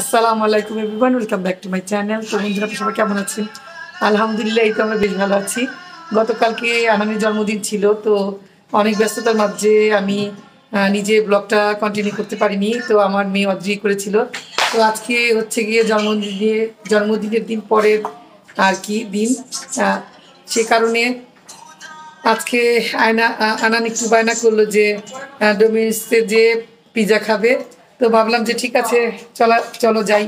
আসসালামু আলাইকুম everyone welcome back to my channel তো বন্ধুরা সবাই কেমন আছেন আলহামদুলিল্লাহ এই তো আমরা বেশ ভালো আছি গতকালকে আনামির জন্মদিন ছিল তো অনেক ব্যস্ততার মাঝে আমি নিজে ব্লগটা কন্টিনিউ করতে পারিনি তো আমার মেয়ে অদ্রি করেছিল তো আজকে হচ্ছে গিয়ে জন্মদিন দিয়ে জন্মদিনের দিন পরের আর কি দিন সে কারণে আজকে আয়না আনান একটু বায়না করলো যে ডোমিনোসে যে পিজা খাবে তো ভাবলাম যে ঠিক আছে চলা চলো যাই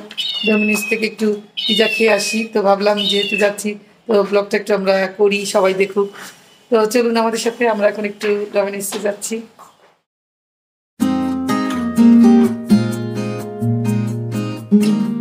ডোমিনিস থেকে একটু পিজা খেয়ে আসি তো ভাবলাম যেহেতু যাচ্ছি তো ব্লগটা একটু আমরা করি সবাই দেখুক তো চলুন আমাদের সাথে আমরা এখন একটু ডোমিনিসে যাচ্ছি thank you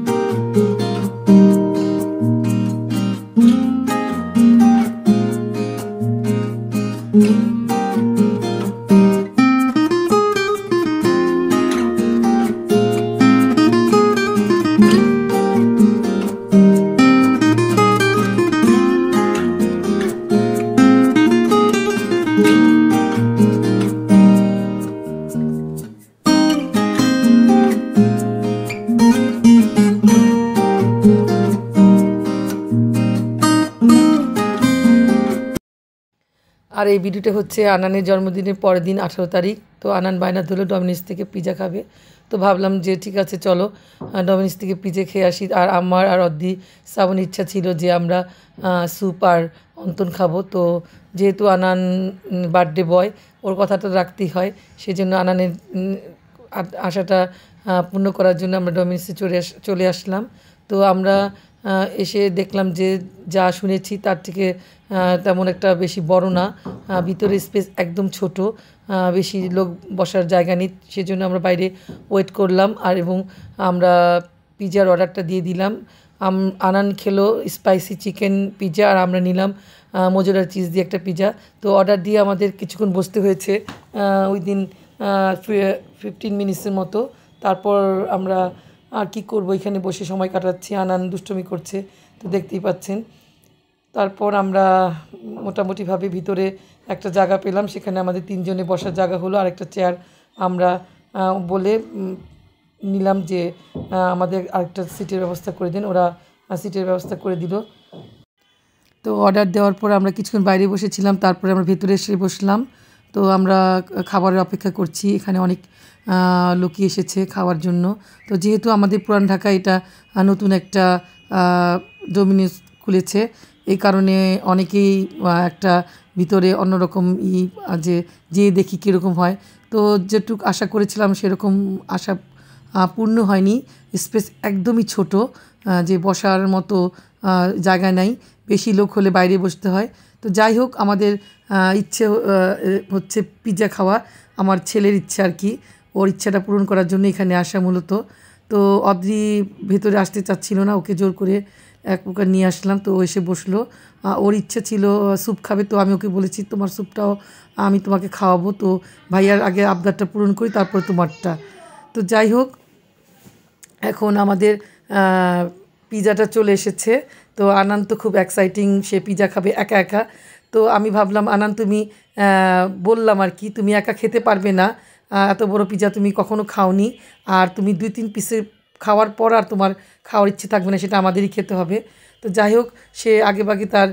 আর এই ভিডিওটা হচ্ছে আনানের জন্মদিনের পরের দিন আঠারো তারিখ তো আনান বায়না ধরলো ডমিনিস থেকে পিজা খাবে তো ভাবলাম যে ঠিক আছে চলো ডমিনিস থেকে পিজে খেয়ে আসি আর আমার আর অদ্দি শ্রাবণ ইচ্ছা ছিল যে আমরা স্যুপ আর অন্তন খাবো তো যেহেতু আনান বার্থডে বয় ওর কথাটা রাখতেই হয় সেই জন্য আনানের আশাটা পূর্ণ করার জন্য আমরা ডমিনিসে চলে চলে আসলাম তো আমরা এসে দেখলাম যে যা শুনেছি তার থেকে তেমন একটা বেশি বড় না ভিতরে স্পেস একদম ছোট বেশি লোক বসার জায়গা নেই সেজন্য আমরা বাইরে ওয়েট করলাম আর এবং আমরা পিজার অর্ডারটা দিয়ে দিলাম আনান খেলো স্পাইসি চিকেন পিজা আর আমরা নিলাম মজুরার চিজ দিয়ে একটা পিজা তো অর্ডার দিয়ে আমাদের কিছুক্ষণ বসতে হয়েছে উইদিন ফিফটিন মিনিটসের মতো তারপর আমরা আর কি করব এখানে বসে সময় কাটাচ্ছি আনান দুষ্টমি করছে তো দেখতেই পাচ্ছেন তারপর আমরা মোটামুটিভাবে ভিতরে একটা জায়গা পেলাম সেখানে আমাদের তিনজনে বসার জায়গা হলো আর একটা চেয়ার আমরা বলে নিলাম যে আমাদের আরেকটা সিটের ব্যবস্থা করে দিন ওরা সিটের ব্যবস্থা করে দিল তো অর্ডার দেওয়ার পর আমরা কিছুক্ষণ বাইরে বসেছিলাম তারপরে আমরা ভেতরে এসে বসলাম তো আমরা খাবারের অপেক্ষা করছি এখানে অনেক লোকই এসেছে খাওয়ার জন্য তো যেহেতু আমাদের পুরান ঢাকা এটা নতুন একটা ডোমিনোস খুলেছে এই কারণে অনেকেই একটা ভিতরে অন্যরকম ই যে যেয়ে দেখি কীরকম হয় তো যেটুক আশা করেছিলাম সেরকম আশা পূর্ণ হয়নি স্পেস একদমই ছোট যে বসার মতো জায়গা নাই বেশি লোক হলে বাইরে বসতে হয় তো যাই হোক আমাদের ইচ্ছে হচ্ছে পিৎজা খাওয়া আমার ছেলের ইচ্ছে আর কি ওর ইচ্ছাটা পূরণ করার জন্য এখানে আসা মূলত তো অদ্রি ভেতরে আসতে চাচ্ছিল না ওকে জোর করে এক প্রকার নিয়ে আসলাম তো এসে বসলো ওর ইচ্ছা ছিল স্যুপ খাবে তো আমি ওকে বলেছি তোমার স্যুপটাও আমি তোমাকে খাওয়াবো তো ভাইয়ার আগে আবদারটা পূরণ করি তারপর তোমারটা তো যাই হোক এখন আমাদের পিজাটা চলে এসেছে তো আনন্দ খুব এক্সাইটিং সে পিজা খাবে একা একা তো আমি ভাবলাম আনান তুমি বললাম আর কি তুমি একা খেতে পারবে না এত বড় পিজা তুমি কখনো খাওনি আর তুমি দুই তিন পিসের খাওয়ার পর আর তোমার খাওয়ার ইচ্ছে থাকবে না সেটা আমাদেরই খেতে হবে তো যাই হোক সে আগেভাগে তার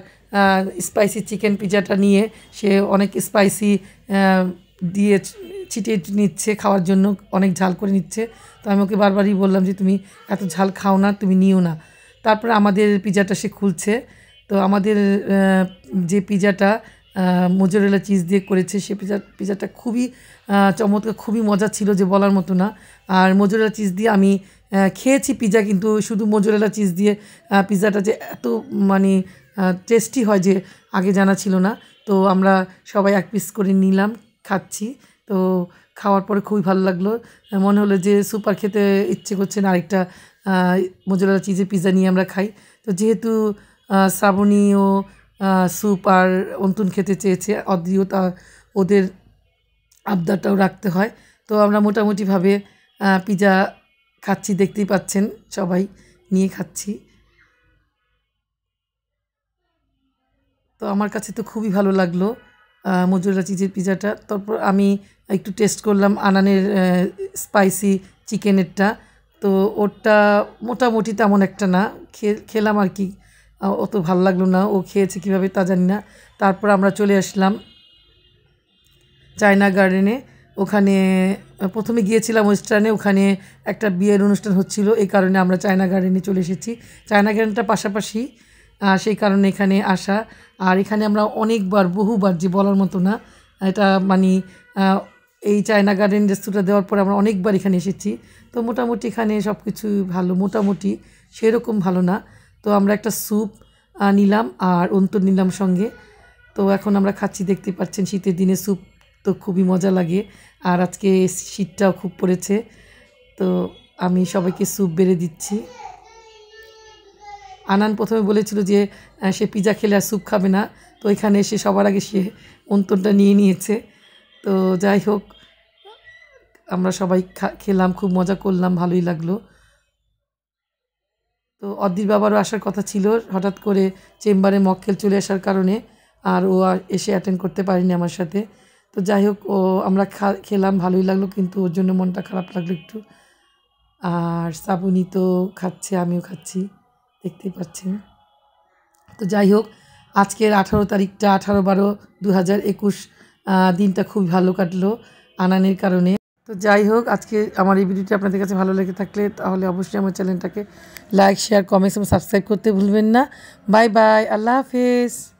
স্পাইসি চিকেন পিজাটা নিয়ে সে অনেক স্পাইসি দিয়ে ছিটিয়ে নিচ্ছে খাওয়ার জন্য অনেক ঝাল করে নিচ্ছে তো আমি ওকে বারবারই বললাম যে তুমি এত ঝাল খাও না তুমি নিও না তারপরে আমাদের পিজাটা সে খুলছে তো আমাদের যে পিজাটা মোজারেলা চিজ দিয়ে করেছে সে পিজা পিজাটা খুবই চমৎকার খুবই মজা ছিল যে বলার মতো না আর মোজারেলা চিজ দিয়ে আমি খেয়েছি পিজা কিন্তু শুধু মোজারেলা চিজ দিয়ে পিজাটা যে এত মানে টেস্টি হয় যে আগে জানা ছিল না তো আমরা সবাই এক পিস করে নিলাম খাচ্ছি তো খাওয়ার পরে খুবই ভালো লাগলো মনে হলো যে সুপার খেতে ইচ্ছে করছে না আরেকটা মোজরেলা চিজে পিৎজা নিয়ে আমরা খাই তো যেহেতু শ্রাবণী ও স্যুপ আর অন্তুন খেতে চেয়েছে অদিও তা ওদের আবদারটাও রাখতে হয় তো আমরা মোটামুটিভাবে পিজা খাচ্ছি দেখতেই পাচ্ছেন সবাই নিয়ে খাচ্ছি তো আমার কাছে তো খুবই ভালো লাগলো মজুরা চিজের পিজাটা তারপর আমি একটু টেস্ট করলাম আনানের স্পাইসি চিকেনেরটা তো ওরটা মোটামুটি তেমন একটা না খেলাম আর কি অত ভাল লাগলো না ও খেয়েছে কিভাবে তা জানি না তারপর আমরা চলে আসলাম চায়না গার্ডেনে ওখানে প্রথমে গিয়েছিলাম ওয়েস্টার্নে ওখানে একটা বিয়ের অনুষ্ঠান হচ্ছিল এই কারণে আমরা চায়না গার্ডেনে চলে এসেছি চায়না গার্ডেনটা পাশাপাশি সেই কারণে এখানে আসা আর এখানে আমরা অনেকবার বহুবার যে বলার মতো না এটা মানে এই চায়না গার্ডেন রেস্তোরাঁ দেওয়ার পর আমরা অনেকবার এখানে এসেছি তো মোটামুটি এখানে সব কিছু ভালো মোটামুটি সেরকম ভালো না তো আমরা একটা স্যুপ নিলাম আর অন্তর নিলাম সঙ্গে তো এখন আমরা খাচ্ছি দেখতে পাচ্ছেন শীতের দিনে স্যুপ তো খুবই মজা লাগে আর আজকে শীতটাও খুব পড়েছে তো আমি সবাইকে স্যুপ বেড়ে দিচ্ছি আনান প্রথমে বলেছিল যে সে পিজা খেলে আর স্যুপ খাবে না তো এখানে এসে সবার আগে সে অন্তনটা নিয়ে নিয়েছে তো যাই হোক আমরা সবাই খেলাম খুব মজা করলাম ভালোই লাগলো তো অদ্দির বাবারও আসার কথা ছিল হঠাৎ করে চেম্বারে মক্কেল চলে আসার কারণে আর ও এসে অ্যাটেন্ড করতে পারেনি আমার সাথে তো যাই হোক ও আমরা খেলাম ভালোই লাগলো কিন্তু ওর জন্য মনটা খারাপ লাগলো একটু আর সাবুনি তো খাচ্ছে আমিও খাচ্ছি দেখতেই পাচ্ছেন তো যাই হোক আজকের আঠারো তারিখটা আঠারো বারো দু হাজার একুশ দিনটা খুব ভালো কাটলো আনানের কারণে তো যাই হোক আজকে আমার এই ভিডিওটি আপনাদের কাছে ভালো লেগে থাকলে তাহলে অবশ্যই আমার চ্যানেলটাকে লাইক শেয়ার কমেন্টস এবং সাবস্ক্রাইব করতে ভুলবেন না বাই বাই আল্লাহ হাফেজ